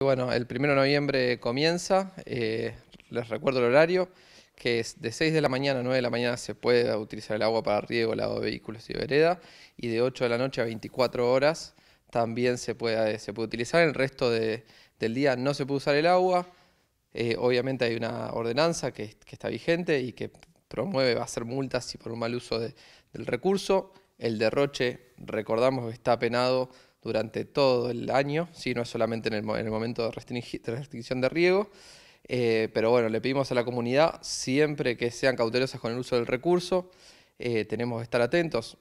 Bueno, el 1 de noviembre comienza, eh, les recuerdo el horario, que es de 6 de la mañana a 9 de la mañana se puede utilizar el agua para riego, lavado de vehículos y vereda, y de 8 de la noche a 24 horas también se puede, eh, se puede utilizar, el resto del día no se puede usar el agua, eh, obviamente hay una ordenanza que, está vigente y que promueve, va a ser multas si por un mal uso del recurso, el derroche, recordamos que está penado durante todo el año, si no es solamente en el, momento de, restricción de riego. Eh, pero bueno, le pedimos a la comunidad siempre que sean cautelosas con el uso del recurso. Eh, tenemos que estar atentos.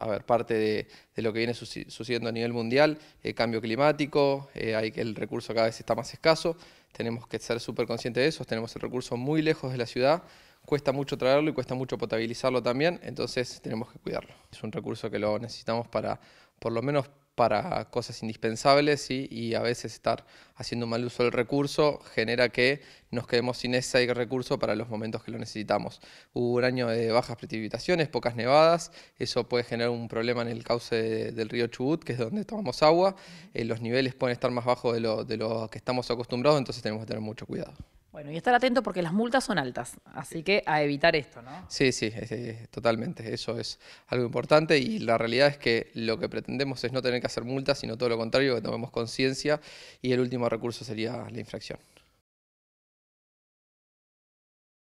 A ver, parte de, lo que viene sucediendo a nivel mundial, el eh, cambio climático, hay que el recurso cada vez está más escaso. Tenemos que ser súper conscientes de eso. Tenemos el recurso muy lejos de la ciudad. Cuesta mucho traerlo y cuesta mucho potabilizarlo también. Entonces tenemos que cuidarlo. Es un recurso que lo necesitamos para por lo menos para cosas indispensables y a veces estar haciendo mal uso del recurso genera que nos quedemos sin ese recurso para los momentos que lo necesitamos. Hubo un año de bajas precipitaciones, pocas nevadas, eso puede generar un problema en el cauce del río Chubut, que es donde tomamos agua, eh, los niveles pueden estar más bajos de lo, de lo que estamos acostumbrados, entonces tenemos que tener mucho cuidado. Bueno, y estar atento porque las multas son altas, así que a evitar esto, ¿no? Sí, sí, totalmente. Eso es algo importante y la realidad es que lo que pretendemos es no tener que hacer multas, sino todo lo contrario, que tomemos conciencia y el último recurso sería la infracción.